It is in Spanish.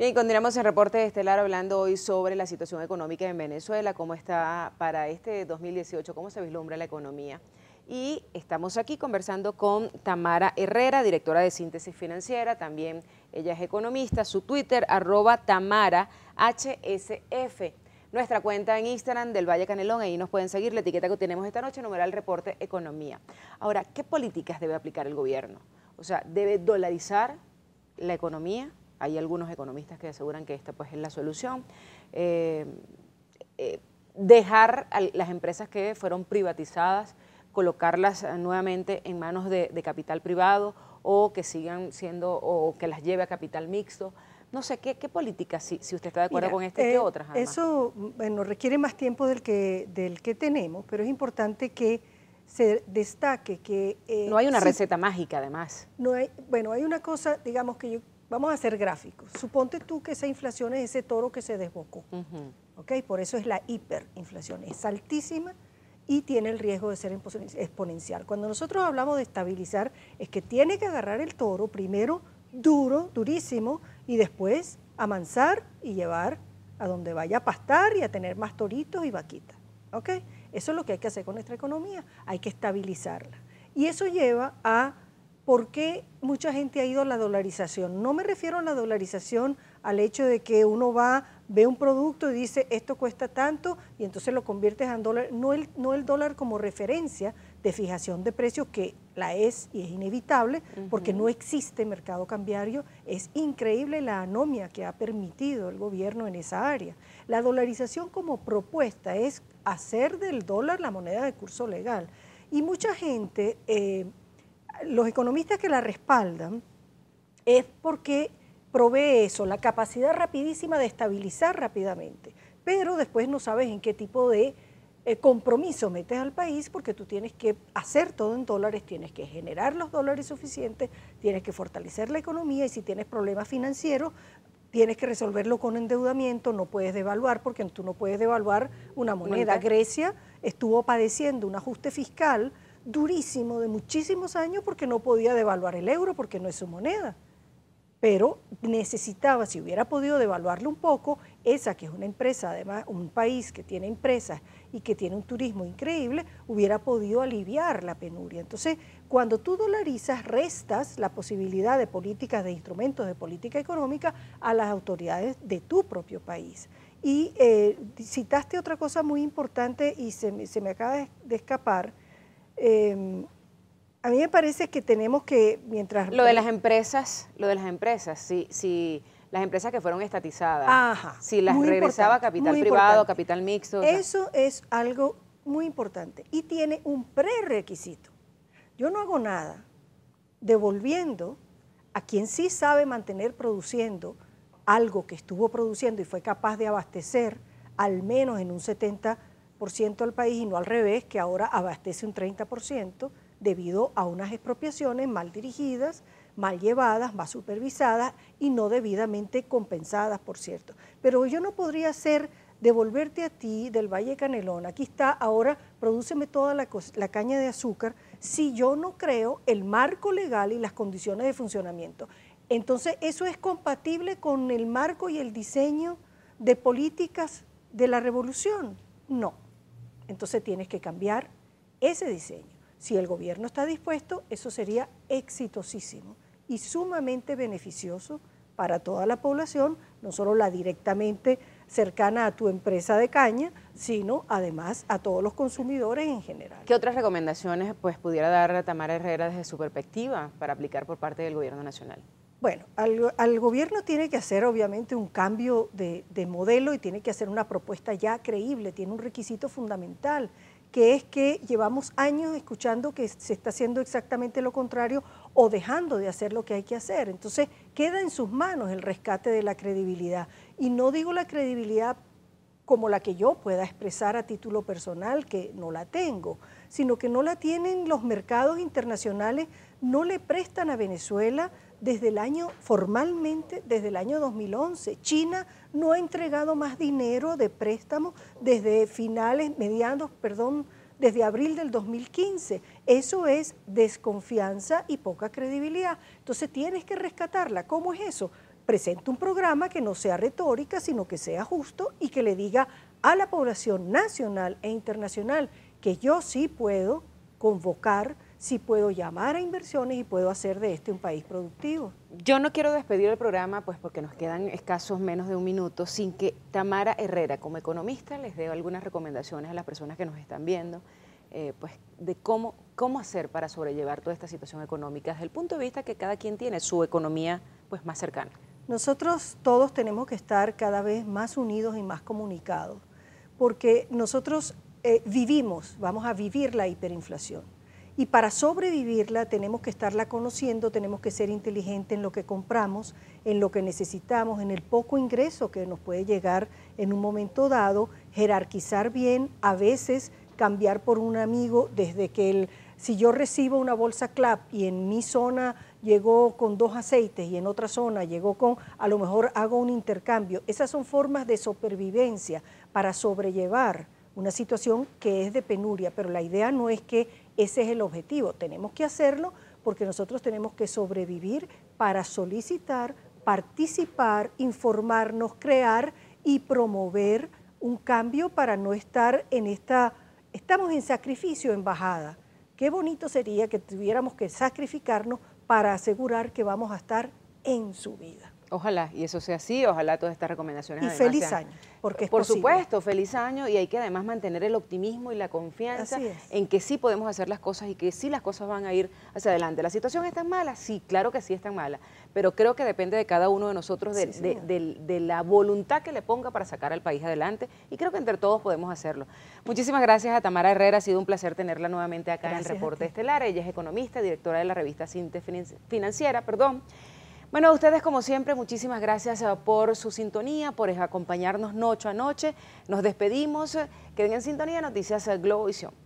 Bien, continuamos el reporte estelar hablando hoy sobre la situación económica en Venezuela, cómo está para este 2018, cómo se vislumbra la economía. Y estamos aquí conversando con Tamara Herrera, directora de Síntesis Financiera, también ella es economista, su Twitter, arroba Tamara HSF. Nuestra cuenta en Instagram del Valle Canelón, ahí nos pueden seguir, la etiqueta que tenemos esta noche, numeral reporte economía. Ahora, ¿qué políticas debe aplicar el gobierno? O sea, ¿debe dolarizar la economía? Hay algunos economistas que aseguran que esta pues, es la solución. Eh, eh, dejar a las empresas que fueron privatizadas, colocarlas eh, nuevamente en manos de, capital privado o que sigan siendo o que las lleve a capital mixto. No sé, ¿qué, qué políticas, si, si, usted está de acuerdo con este, eh, qué otras? Eso bueno, requiere más tiempo del que, del que tenemos, pero es importante que se destaque que... no hay una receta mágica, además. No hay, bueno, hay una cosa, digamos, que yo vamos a hacer gráficos. Suponte tú que esa inflación es ese toro que se desbocó. Por eso es la hiperinflación. Es altísima y tiene el riesgo de ser exponencial. Cuando nosotros hablamos de estabilizar, es que tiene que agarrar el toro primero duro, durísimo, y después amansar y llevar a donde vaya a pastar y a tener más toritos y vaquitas. Eso es lo que hay que hacer con nuestra economía, hay que estabilizarla. Y eso lleva a ¿por qué mucha gente ha ido a la dolarización? No me refiero a la dolarización al hecho de que uno va, ve un producto y dice esto cuesta tanto y entonces lo conviertes en dólar, no el, no el dólar como referencia de fijación de precios que la es y es inevitable porque no existe mercado cambiario, es increíble la anomia que ha permitido el gobierno en esa área. La dolarización como propuesta es hacer del dólar la moneda de curso legal. Y mucha gente eh, los economistas que la respaldan es porque provee eso, la capacidad rapidísima de estabilizar rápidamente, pero después no sabes en qué tipo de eh, compromiso metes al país porque tú tienes que hacer todo en dólares, tienes que generar los dólares suficientes, tienes que fortalecer la economía y si tienes problemas financieros, tienes que resolverlo con endeudamiento, no puedes devaluar porque tú no puedes devaluar una moneda. Grecia estuvo padeciendo un ajuste fiscal durísimo de muchísimos años porque no podía devaluar el euro, porque no es su moneda. Pero necesitaba, si hubiera podido devaluarlo un poco, esa que es una empresa, además un país que tiene empresas y que tiene un turismo increíble, hubiera podido aliviar la penuria. Entonces, cuando tú dolarizas, restas la posibilidad de políticas, de instrumentos de política económica a las autoridades de tu propio país. Y eh, citaste otra cosa muy importante y se me acaba de escapar, Em, a mí me parece que tenemos que, mientras... Lo de las empresas, lo de las empresas, sí, sí las empresas que fueron estatizadas, si las regresaba capital privado, capital mixto. Eso es algo muy importante y tiene un prerequisito. Yo no hago nada devolviendo a quien sí sabe mantener produciendo algo que estuvo produciendo y fue capaz de abastecer al menos en un 70% al al país y no al revés, que ahora abastece un 30% debido a unas expropiaciones mal dirigidas, mal llevadas, mal supervisadas y no debidamente compensadas, por cierto. Pero yo no podría ser devolverte a ti del Valle Canelón, aquí está, ahora prodúceme toda la, caña de azúcar, si yo no creo el marco legal y las condiciones de funcionamiento. Entonces, ¿eso es compatible con el marco y el diseño de políticas de la revolución? No entonces tienes que cambiar ese diseño. Si el gobierno está dispuesto, eso sería exitosísimo y sumamente beneficioso para toda la población, no solo la directamente cercana a tu empresa de caña, sino además a todos los consumidores en general. ¿Qué otras recomendaciones pues, pudiera dar Tamara Herrera desde su perspectiva para aplicar por parte del Gobierno Nacional? Bueno, al, gobierno tiene que hacer obviamente un cambio de, de, modelo y tiene que hacer una propuesta ya creíble. Tiene un requisito fundamental, que es que llevamos años escuchando que se está haciendo exactamente lo contrario o dejando de hacer lo que hay que hacer. Entonces queda en sus manos el rescate de la credibilidad. Y no digo la credibilidad como la que yo pueda expresar a título personal, que no la tengo, sino que no la tienen los mercados internacionales, no le prestan a Venezuela desde el año, formalmente, desde el año 2011. China no ha entregado más dinero de préstamo desde finales, mediados, perdón, desde abril del 2015. Eso es desconfianza y poca credibilidad. Entonces tienes que rescatarla. ¿Cómo es eso? Presenta un programa que no sea retórica, sino que sea justo y que le diga a la población nacional e internacional que yo sí puedo convocar si puedo llamar a inversiones y puedo hacer de este un país productivo. Yo no quiero despedir el programa, pues porque nos quedan escasos menos de un minuto, sin que Tamara Herrera, como economista, les dé algunas recomendaciones a las personas que nos están viendo, eh, pues de cómo, hacer para sobrellevar toda esta situación económica desde el punto de vista que cada quien tiene su economía pues más cercana. Nosotros todos tenemos que estar cada vez más unidos y más comunicados, porque nosotros eh, vivimos, vamos a vivir la hiperinflación y para sobrevivirla tenemos que estarla conociendo, tenemos que ser inteligentes en lo que compramos, en lo que necesitamos, en el poco ingreso que nos puede llegar en un momento dado, jerarquizar bien, a veces cambiar por un amigo desde que el, si yo recibo una bolsa CLAP y en mi zona llegó con dos aceites y en otra zona llegó con, a lo mejor hago un intercambio. Esas son formas de supervivencia para sobrellevar una situación que es de penuria, pero la idea no es que ese es el objetivo. Tenemos que hacerlo porque nosotros tenemos que sobrevivir para solicitar, participar, informarnos, crear y promover un cambio para no estar en esta... Estamos en sacrificio, embajada. Qué bonito sería que tuviéramos que sacrificarnos para asegurar que vamos a estar en su vida. Ojalá, y eso sea así, ojalá todas estas recomendaciones. Y feliz año, porque es Por supuesto, feliz año, y hay que además mantener el optimismo y la confianza en que sí podemos hacer las cosas y que sí las cosas van a ir hacia adelante. ¿La situación está mala? Sí, claro que sí está mala, pero creo que depende de cada uno de nosotros, de, la voluntad que le ponga para sacar al país adelante, y creo que entre todos podemos hacerlo. Muchísimas gracias a Tamara Herrera, ha sido un placer tenerla nuevamente acá en Reporte Estelar, ella es economista, directora de la revista Sinte Financiera, perdón, bueno, a ustedes como siempre, muchísimas gracias eh, por su sintonía, por acompañarnos noche a noche. Nos despedimos. Queden en sintonía Noticias eh, Globovisión.